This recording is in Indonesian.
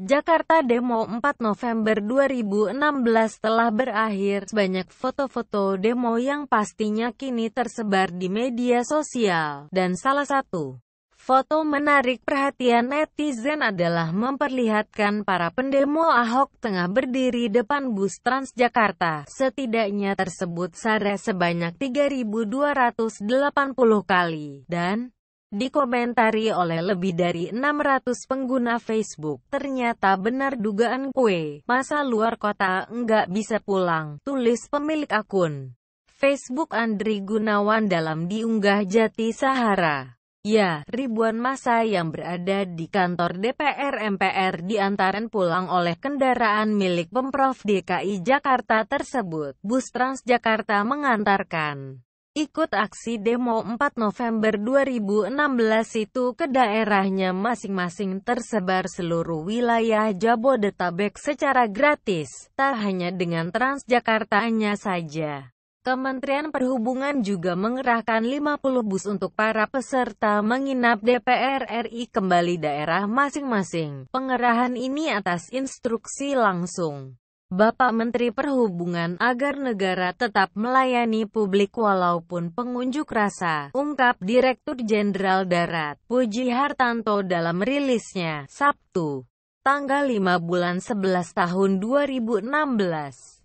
Jakarta Demo 4 November 2016 telah berakhir. Sebanyak foto-foto demo yang pastinya kini tersebar di media sosial. Dan salah satu foto menarik perhatian netizen adalah memperlihatkan para pendemo Ahok tengah berdiri depan bus Transjakarta. Setidaknya tersebut sare sebanyak 3.280 kali. Dan dikomentari oleh lebih dari 600 pengguna Facebook. Ternyata benar dugaan kue, masa luar kota enggak bisa pulang, tulis pemilik akun. Facebook Andri Gunawan dalam diunggah Jati Sahara. Ya, ribuan masa yang berada di kantor DPR MPR diantaran pulang oleh kendaraan milik Pemprov DKI Jakarta tersebut. Bus Transjakarta mengantarkan ikut aksi demo 4 November 2016 itu ke daerahnya masing-masing tersebar seluruh wilayah Jabodetabek secara gratis, tak hanya dengan Transjakartanya saja. Kementerian Perhubungan juga mengerahkan 50 bus untuk para peserta menginap DPR RI kembali daerah masing-masing. Pengerahan ini atas instruksi langsung Bapak Menteri Perhubungan agar negara tetap melayani publik walaupun pengunjuk rasa, ungkap Direktur Jenderal Darat Puji Hartanto dalam rilisnya, Sabtu, tanggal 5 bulan 11 tahun 2016.